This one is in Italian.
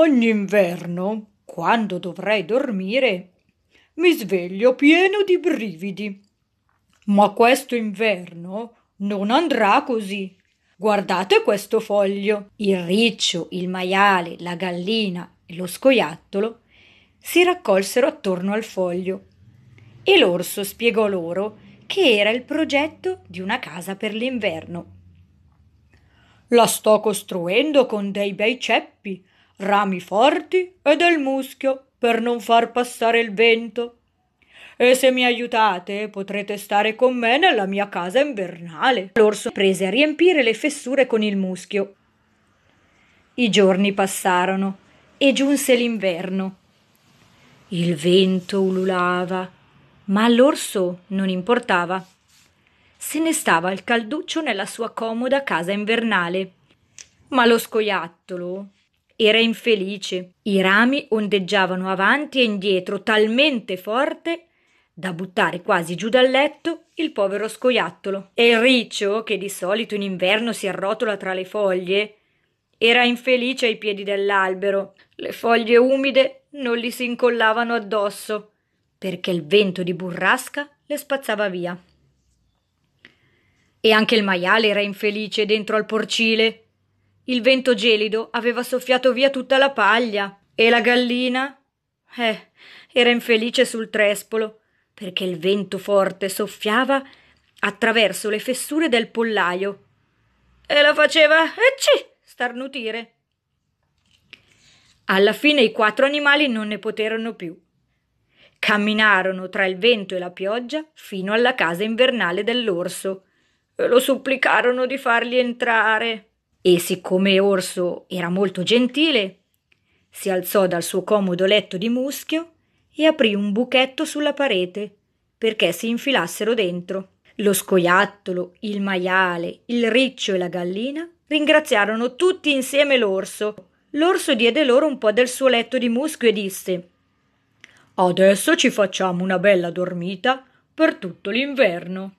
ogni inverno, quando dovrei dormire, mi sveglio pieno di brividi. Ma questo inverno non andrà così. Guardate questo foglio. Il riccio, il maiale, la gallina e lo scoiattolo si raccolsero attorno al foglio e l'orso spiegò loro che era il progetto di una casa per l'inverno. La sto costruendo con dei bei ceppi rami forti e del muschio per non far passare il vento. E se mi aiutate potrete stare con me nella mia casa invernale. L'orso prese a riempire le fessure con il muschio. I giorni passarono e giunse l'inverno. Il vento ululava, ma all'orso non importava. Se ne stava al calduccio nella sua comoda casa invernale. Ma lo scoiattolo era infelice. I rami ondeggiavano avanti e indietro talmente forte da buttare quasi giù dal letto il povero scoiattolo. E il riccio, che di solito in inverno si arrotola tra le foglie, era infelice ai piedi dell'albero. Le foglie umide non gli si incollavano addosso, perché il vento di burrasca le spazzava via. E anche il maiale era infelice dentro al porcile. Il vento gelido aveva soffiato via tutta la paglia e la gallina? Eh, era infelice sul trespolo, perché il vento forte soffiava attraverso le fessure del pollaio e la faceva ecci eh, starnutire. Alla fine i quattro animali non ne poterono più. Camminarono tra il vento e la pioggia fino alla casa invernale dell'orso e lo supplicarono di farli entrare e siccome Orso era molto gentile, si alzò dal suo comodo letto di muschio e aprì un buchetto sulla parete perché si infilassero dentro. Lo scoiattolo, il maiale, il riccio e la gallina ringraziarono tutti insieme l'orso. L'orso diede loro un po' del suo letto di muschio e disse Adesso ci facciamo una bella dormita per tutto l'inverno.